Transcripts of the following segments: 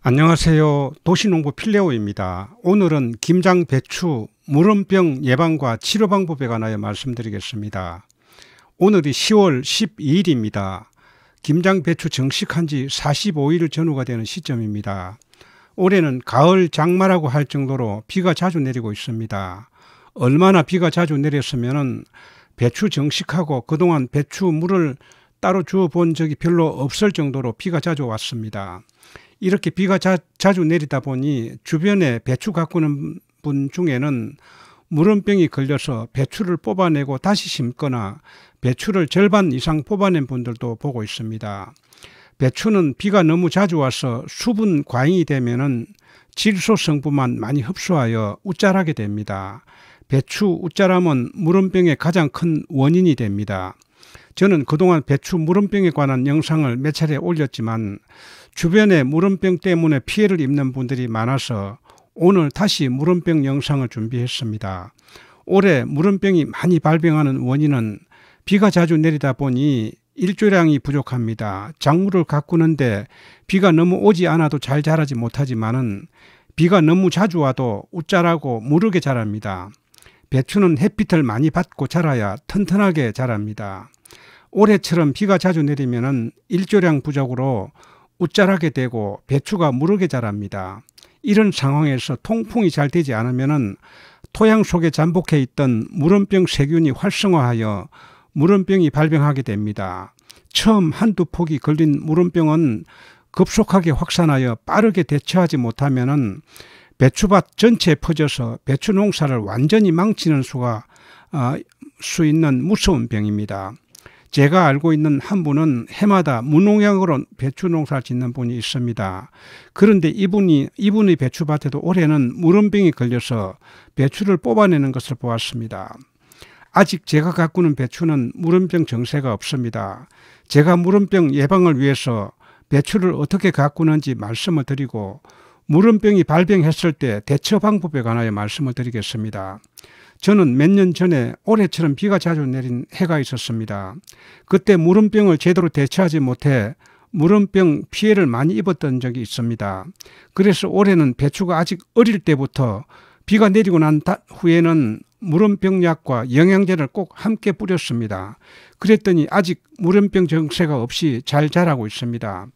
안녕하세요. 도시농부 필레오입니다. 오늘은 김장 배추 무름병 예방과 치료 방법에 관하여 말씀드리겠습니다. 오늘이 10월 12일입니다. 김장 배추 정식한 지 45일 전후가 되는 시점입니다. 올해는 가을 장마라고 할 정도로 비가 자주 내리고 있습니다. 얼마나 비가 자주 내렸으면 배추 정식하고 그동안 배추 물을 따로 주어 본 적이 별로 없을 정도로 비가 자주 왔습니다. 이렇게 비가 자, 자주 내리다 보니 주변에 배추 가꾸는 분 중에는 물음병이 걸려서 배추를 뽑아내고 다시 심거나 배추를 절반 이상 뽑아낸 분들도 보고 있습니다. 배추는 비가 너무 자주 와서 수분 과잉이 되면은 질소 성분만 많이 흡수하여 웃자라게 됩니다. 배추 웃자람은 무름병의 가장 큰 원인이 됩니다. 저는 그동안 배추 무름병에 관한 영상을 몇 차례 올렸지만 주변에 무름병 때문에 피해를 입는 분들이 많아서 오늘 다시 무름병 영상을 준비했습니다. 올해 무름병이 많이 발병하는 원인은 비가 자주 내리다 보니 일조량이 부족합니다. 작물을 가꾸는데 비가 너무 오지 않아도 잘 자라지 못하지만은 비가 너무 자주 와도 웃자라고 무르게 자랍니다. 배추는 햇빛을 많이 받고 자라야 튼튼하게 자랍니다. 올해처럼 비가 자주 내리면은 일조량 부족으로 웃자라게 되고 배추가 무르게 자랍니다. 이런 상황에서 통풍이 잘 되지 않으면은 토양 속에 잠복해 있던 무름병 세균이 활성화하여 무름병이 발병하게 됩니다. 처음 한두 폭이 걸린 무름병은 급속하게 확산하여 빠르게 대처하지 못하면은 배추밭 전체에 퍼져서 배추 농사를 완전히 망치는 수가 어, 수 있는 무서운 병입니다. 제가 알고 있는 한 분은 해마다 무농약으로 배추 농사를 짓는 분이 있습니다. 그런데 이분이 이분의 배추밭에도 올해는 무름병이 걸려서 배추를 뽑아내는 것을 보았습니다. 아직 제가 가꾸는 배추는 무름병 증세가 없습니다. 제가 무름병 예방을 위해서 배추를 어떻게 가꾸는지 말씀을 드리고 무름병이 발병했을 때 대처 방법에 관하여 말씀을 드리겠습니다. 저는 몇 년 전에 올해처럼 비가 자주 내린 해가 있었습니다. 그때 물음병을 제대로 대처하지 못해 물음병 피해를 많이 입었던 적이 있습니다. 그래서 올해는 배추가 아직 어릴 때부터 비가 내리고 난 후에는 물음병 약과 영양제를 꼭 함께 뿌렸습니다. 그랬더니 아직 물음병 증세가 없이 잘 자라고 있습니다.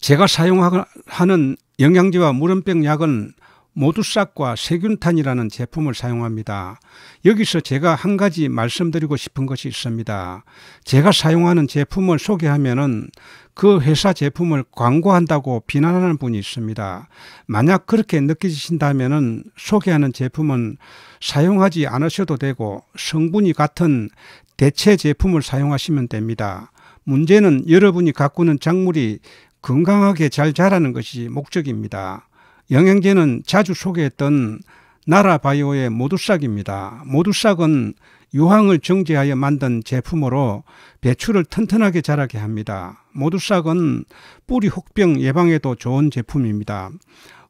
제가 사용하는 영양제와 물음병 약은 모두싹과 세균탄이라는 제품을 사용합니다. 여기서 제가 한 가지 말씀드리고 싶은 것이 있습니다. 제가 사용하는 제품을 소개하면은 그 회사 제품을 광고한다고 비난하는 분이 있습니다. 만약 그렇게 느끼신다면은 소개하는 제품은 사용하지 않으셔도 되고 성분이 같은 대체 제품을 사용하시면 됩니다. 문제는 여러분이 가꾸는 작물이 건강하게 잘 자라는 것이 목적입니다. 영양제는 자주 소개했던 나라바이오의 모두싹입니다. 모두싹은 유황을 정제하여 만든 제품으로 배추를 튼튼하게 자라게 합니다. 모두싹은 뿌리 혹병 예방에도 좋은 제품입니다.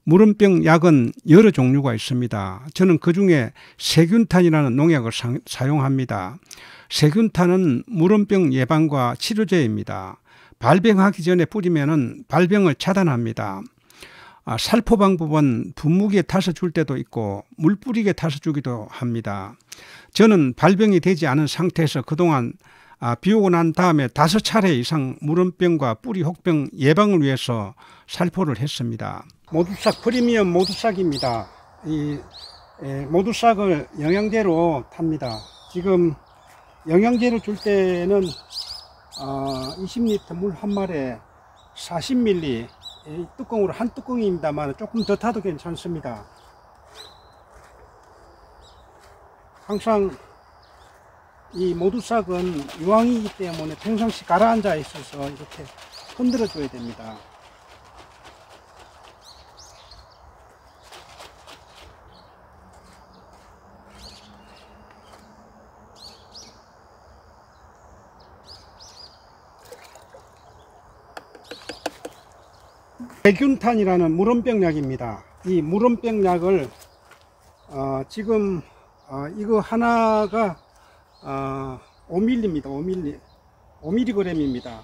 무름병 약은 여러 종류가 있습니다. 저는 그 중에 세균탄이라는 농약을 사, 용합니다 세균탄은 무름병 예방과 치료제입니다. 발병하기 전에 뿌리면 발병을 차단합니다. 아, 살포방법은 분무기에 타서 줄 때도 있고 물뿌리게 타서 주기도 합니다. 저는 발병이 되지 않은 상태에서 그동안 아, 비 오고 난 다음에 다섯 차례 이상 무름병과 뿌리 혹병 예방을 위해서 살포를 했습니다. 모두싹 프리미엄 모두싹입니다. 이 에, 예, 모두싹을 영양제로 탑니다. 지금 영양제를 줄 때는 어, 20리터 물 한 마리에 40ml 뚜껑으로 한 뚜껑입니다만 조금 더 타도 괜찮습니다 항상 이 모두삭은 유황이기 때문에 평상시 가라앉아 있어서 이렇게 흔들어 줘야 됩니다 백균탄이라는 무름병 약입니다 이 무름병 약을 어, 지금 어, 이거 하나가 어, 5mm입니다 5mm 5mg입니다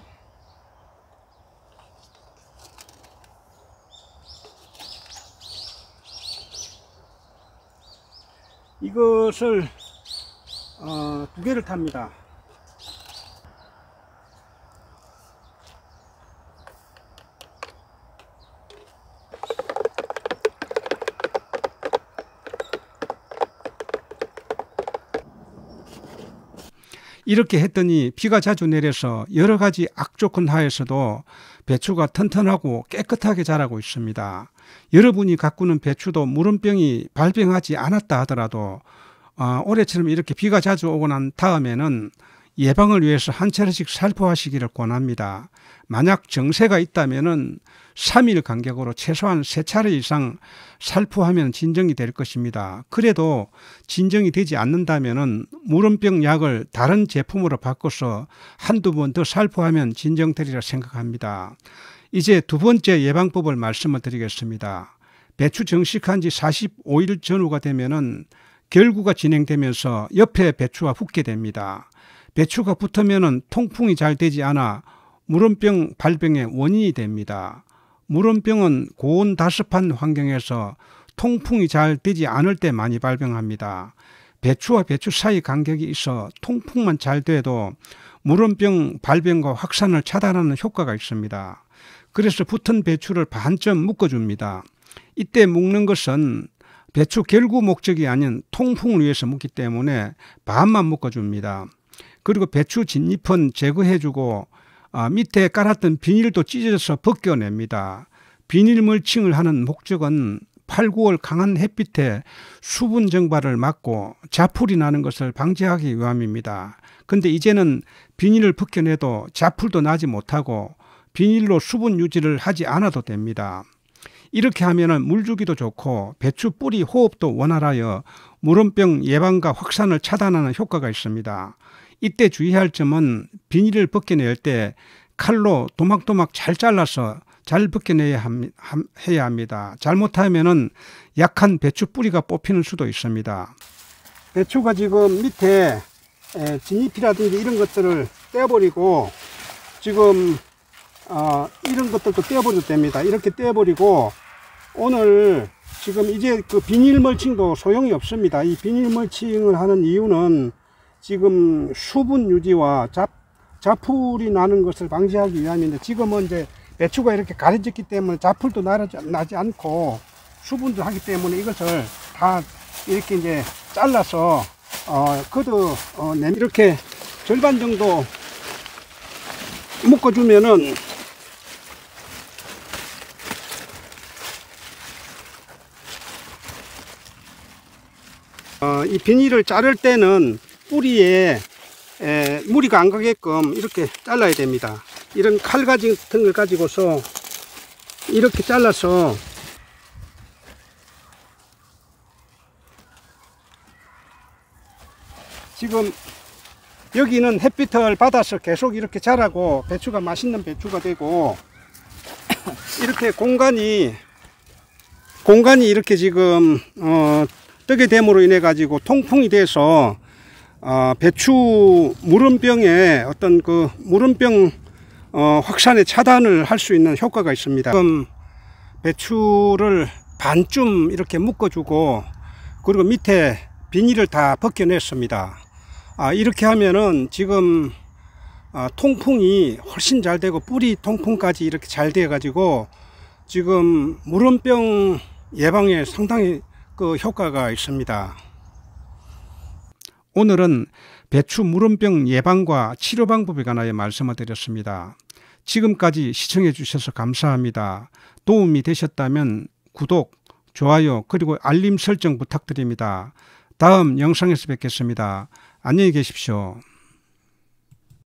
이것을 어, 두 개를 탑니다 이렇게 했더니 비가 자주 내려서 여러 가지 악조건 하에서도 배추가 튼튼하고 깨끗하게 자라고 있습니다. 여러분이 가꾸는 배추도 무름병이 발병하지 않았다 하더라도 어, 올해처럼 이렇게 비가 자주 오고 난 다음에는 예방을 위해서 한 차례씩 살포하시기를 권합니다. 만약 증세가 있다면은 3일 간격으로 최소한 3차례 이상 살포하면 진정이 될 것입니다. 그래도 진정이 되지 않는다면은 무름병 약을 다른 제품으로 바꿔서 한두 번 더 살포하면 진정되리라 생각합니다. 이제 두 번째 예방법을 말씀을 드리겠습니다. 배추 정식한 지 45일 전후가 되면은 결구가 진행되면서 옆에 배추가 붙게 됩니다. 배추가 붙으면 통풍이 잘 되지 않아 무름병 발병의 원인이 됩니다. 무름병은 고온 다습한 환경에서 통풍이 잘 되지 않을 때 많이 발병합니다. 배추와 배추 사이 간격이 있어 통풍만 잘 돼도 무름병 발병과 확산을 차단하는 효과가 있습니다. 그래서 붙은 배추를 반쯤 묶어줍니다. 이때 묶는 것은 배추 결구 목적이 아닌 통풍을 위해서 묶기 때문에 반만 묶어줍니다. 그리고 배추 진잎은 제거해주고 아, 밑에 깔았던 비닐도 찢어져서 벗겨냅니다. 비닐 물칭을 하는 목적은 8, 9월 강한 햇빛에 수분 증발을 막고 자풀이 나는 것을 방지하기 위함입니다. 근데 이제는 비닐을 벗겨내도 자풀도 나지 못하고 비닐로 수분 유지를 하지 않아도 됩니다. 이렇게 하면 물 주기도 좋고 배추 뿌리 호흡도 원활하여 무름병 예방과 확산을 차단하는 효과가 있습니다. 이때 주의해야 할 점은 비닐을 벗겨낼 때 칼로 도막도막 잘 잘라서 잘 벗겨내야 함, 함, 해야 합니다. 잘못하면은 약한 배추 뿌리가 뽑히는 수도 있습니다. 배추가 지금 밑에 진잎이라든지 이런 것들을 떼버리고 지금 어, 이런 것들도 떼어버려도 됩니다. 이렇게 떼어버리고 오늘 지금 이제 그 비닐 멀칭도 소용이 없습니다. 이 비닐 멀칭을 하는 이유는 지금 수분 유지와 잡, 자풀이 나는 것을 방지하기 위함인데 지금은 이제 배추가 이렇게 가려졌기 때문에 잡풀도 나지 않고 수분도 하기 때문에 이것을 다 이렇게 이제 잘라서 어, 그도 어, 네, 이렇게 절반 정도 묶어주면은 어, 이 비닐을 자를 때는 뿌리에 무리가 안 가게끔 이렇게 잘라야 됩니다. 이런 칼 같은 걸 가지고서 이렇게 잘라서 지금 여기는 햇빛을 받아서 계속 이렇게 자라고 배추가 맛있는 배추가 되고 이렇게 공간이 공간이 이렇게 지금 어, 뜨게 됨으로 인해 가지고 통풍이 돼서 어, 배추 무름병에 어떤 그 무름병 어, 확산의 차단을 할 수 있는 효과가 있습니다. 지금 배추를 반쯤 이렇게 묶어주고 그리고 밑에 비닐을 다 벗겨냈습니다. 아, 이렇게 하면은 지금 아, 통풍이 훨씬 잘 되고 뿌리 통풍까지 이렇게 잘돼 가지고 지금 무름병 예방에 상당히 그 효과가 있습니다. 오늘은 배추 무름병 예방과 치료 방법에 관하여 말씀을 드렸습니다. 지금까지 시청해 주셔서 감사합니다. 도움이 되셨다면 구독, 좋아요, 그리고 알림 설정 부탁드립니다. 다음 영상에서 뵙겠습니다. 안녕히 계십시오.